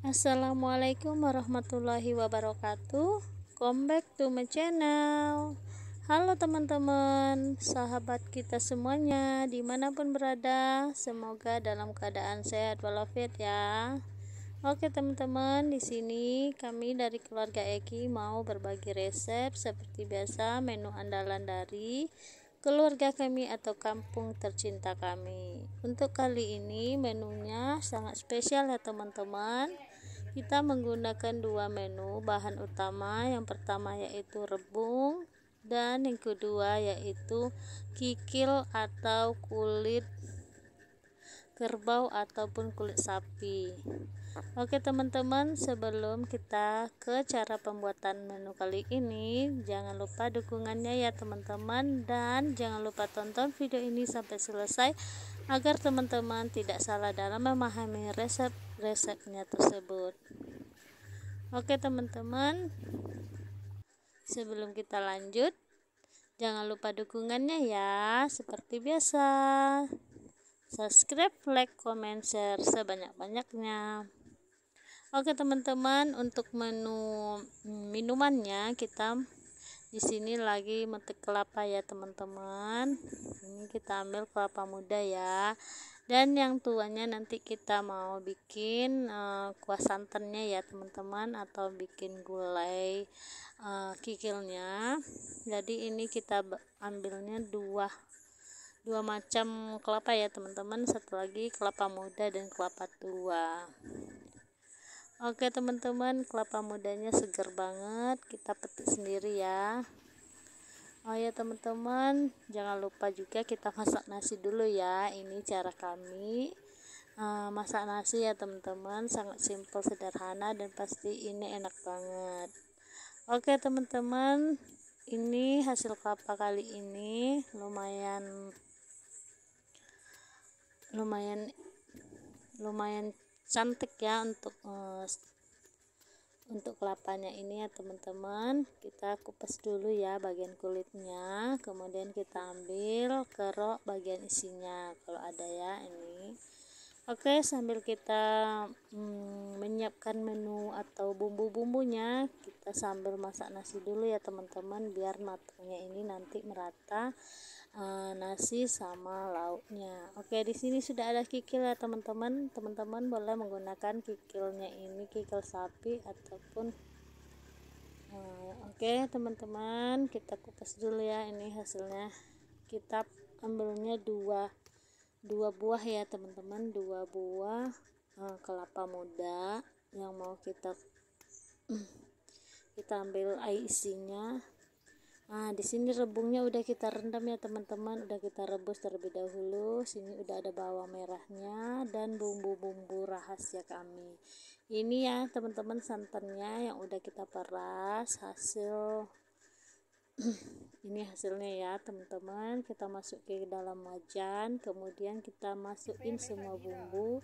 Assalamualaikum warahmatullahi wabarakatuh Come back to my channel Halo teman-teman Sahabat kita semuanya Dimanapun berada Semoga dalam keadaan sehat walafiat ya Oke teman-teman, di sini kami dari keluarga Eki mau berbagi resep seperti biasa menu andalan dari keluarga kami atau kampung tercinta kami. Untuk kali ini menunya sangat spesial ya teman-teman kita menggunakan dua menu bahan utama yang pertama yaitu rebung dan yang kedua yaitu kikil atau kulit kerbau ataupun kulit sapi oke teman-teman sebelum kita ke cara pembuatan menu kali ini jangan lupa dukungannya ya teman-teman dan jangan lupa tonton video ini sampai selesai agar teman-teman tidak salah dalam memahami resep-resepnya tersebut. Oke, teman-teman, sebelum kita lanjut, jangan lupa dukungannya ya, seperti biasa. Subscribe, like, comment, share sebanyak-banyaknya. Oke, teman-teman, untuk menu minumannya kita di sini lagi metik kelapa ya, teman-teman ini kita ambil kelapa muda ya dan yang tuanya nanti kita mau bikin uh, kuah santannya ya teman-teman atau bikin gulai uh, kikilnya jadi ini kita ambilnya dua dua macam kelapa ya teman-teman satu lagi kelapa muda dan kelapa tua oke teman-teman kelapa mudanya segar banget kita petik sendiri ya Oh ya teman-teman, jangan lupa juga kita masak nasi dulu ya. Ini cara kami uh, masak nasi ya teman-teman, sangat simpel, sederhana dan pasti ini enak banget. Oke teman-teman, ini hasil kelapa kali ini lumayan lumayan lumayan cantik ya untuk uh, untuk kelapanya ini ya teman-teman kita kupas dulu ya bagian kulitnya kemudian kita ambil kerok bagian isinya kalau ada ya ini Oke, sambil kita hmm, menyiapkan menu atau bumbu-bumbunya, kita sambil masak nasi dulu ya teman-teman, biar matangnya ini nanti merata uh, nasi sama lauknya. Oke, di sini sudah ada kikil ya teman-teman. Teman-teman boleh menggunakan kikilnya ini kikil sapi ataupun uh, oke teman-teman kita kupas dulu ya ini hasilnya. Kita ambilnya dua dua buah ya teman-teman dua buah uh, kelapa muda yang mau kita kita ambil air isinya nah di sini rebungnya udah kita rendam ya teman-teman udah kita rebus terlebih dahulu sini udah ada bawang merahnya dan bumbu-bumbu rahasia kami ini ya teman-teman santannya yang udah kita peras hasil ini hasilnya ya teman-teman kita masuk ke dalam wajan kemudian kita masukin semua bumbu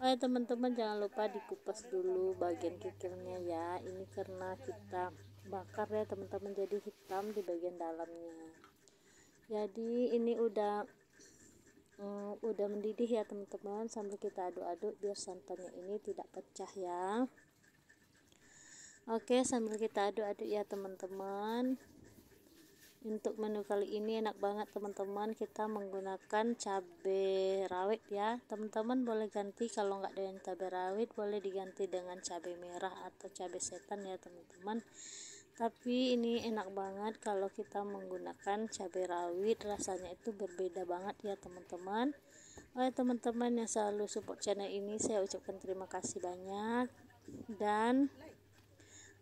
oh ya teman-teman jangan lupa dikupas dulu bagian kikirnya ya ini karena kita bakar ya teman-teman jadi hitam di bagian dalamnya jadi ini udah um, udah mendidih ya teman-teman sambil kita aduk-aduk biar santannya ini tidak pecah ya oke sambil kita aduk-aduk ya teman-teman untuk menu kali ini enak banget teman-teman kita menggunakan cabai rawit ya teman-teman boleh ganti kalau nggak dengan cabai rawit boleh diganti dengan cabai merah atau cabai setan ya teman-teman tapi ini enak banget kalau kita menggunakan cabai rawit rasanya itu berbeda banget ya teman-teman oleh teman-teman yang selalu support channel ini saya ucapkan terima kasih banyak dan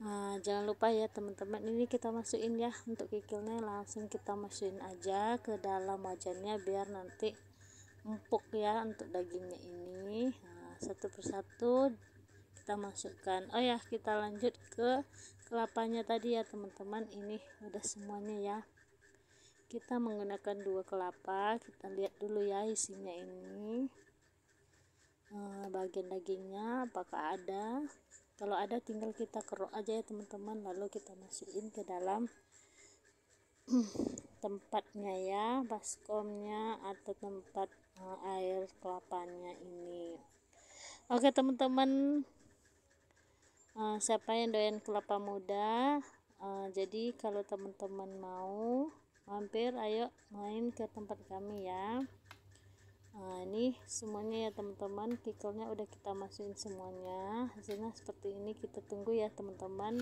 nah, jangan lupa ya teman-teman ini kita masukin ya untuk kikilnya langsung kita masukin aja ke dalam wajannya biar nanti empuk ya untuk dagingnya ini nah, satu persatu kita masukkan oh ya kita lanjut ke kelapanya tadi ya teman-teman ini udah semuanya ya kita menggunakan dua kelapa kita lihat dulu ya isinya ini eh, bagian dagingnya apakah ada kalau ada tinggal kita keruk aja ya teman-teman lalu kita masukin ke dalam tempatnya ya baskomnya atau tempat eh, air kelapanya ini oke teman-teman eh, siapa yang doyan kelapa muda eh, jadi kalau teman-teman mau mampir ayo main ke tempat kami ya nah ini semuanya ya teman-teman pickle udah kita masukin semuanya hasilnya seperti ini kita tunggu ya teman-teman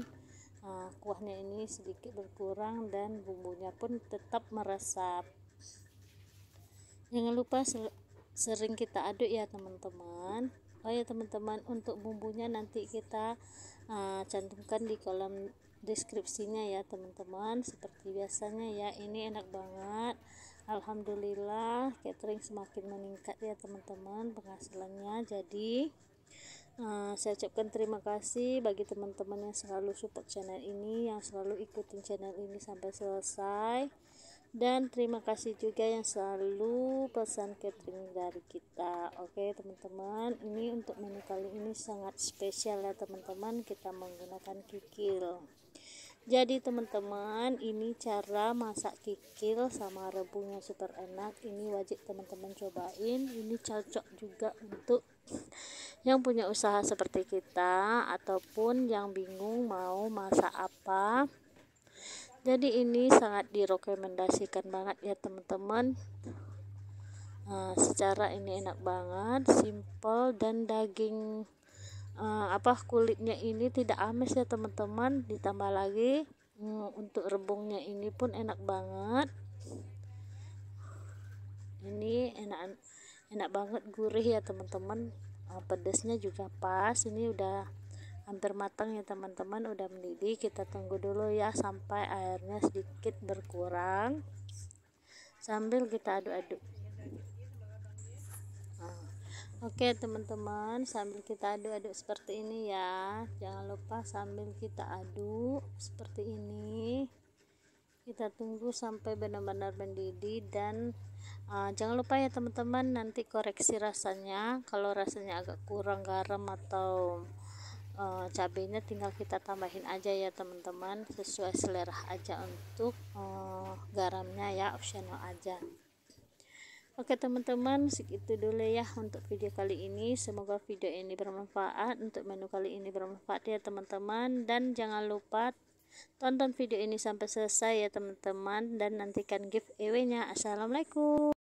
nah, kuahnya ini sedikit berkurang dan bumbunya pun tetap meresap jangan lupa sering kita aduk ya teman-teman oh ya teman-teman untuk bumbunya nanti kita uh, cantumkan di kolom deskripsinya ya teman-teman seperti biasanya ya ini enak banget Alhamdulillah catering semakin meningkat ya teman-teman penghasilannya jadi Uh, saya ucapkan terima kasih bagi teman-teman yang selalu support channel ini, yang selalu ikutin channel ini sampai selesai. Dan terima kasih juga yang selalu pesan catering dari kita. Oke, okay, teman-teman, ini untuk menu kali ini sangat spesial ya, teman-teman. Kita menggunakan kikil jadi teman-teman ini cara masak kikil sama rebungnya super enak ini wajib teman-teman cobain ini cocok juga untuk yang punya usaha seperti kita ataupun yang bingung mau masak apa jadi ini sangat direkomendasikan banget ya teman-teman nah, secara ini enak banget simple dan daging uh, apa kulitnya ini tidak amis ya teman-teman ditambah lagi um, untuk rebungnya ini pun enak banget ini enak enak banget gurih ya teman-teman uh, pedesnya juga pas ini udah hampir matang ya teman-teman udah mendidih kita tunggu dulu ya sampai airnya sedikit berkurang sambil kita aduk-aduk Oke teman-teman sambil kita aduk-aduk seperti ini ya jangan lupa sambil kita aduk seperti ini kita tunggu sampai benar-benar mendidih dan uh, jangan lupa ya teman-teman nanti koreksi rasanya kalau rasanya agak kurang garam atau uh, cabenya tinggal kita tambahin aja ya teman-teman sesuai selera aja untuk uh, garamnya ya opsional aja Oke teman-teman, segitu dulu ya untuk video kali ini. Semoga video ini bermanfaat, untuk menu kali ini bermanfaat ya teman-teman. Dan jangan lupa tonton video ini sampai selesai ya teman-teman. Dan nantikan giveaway-nya. Assalamualaikum.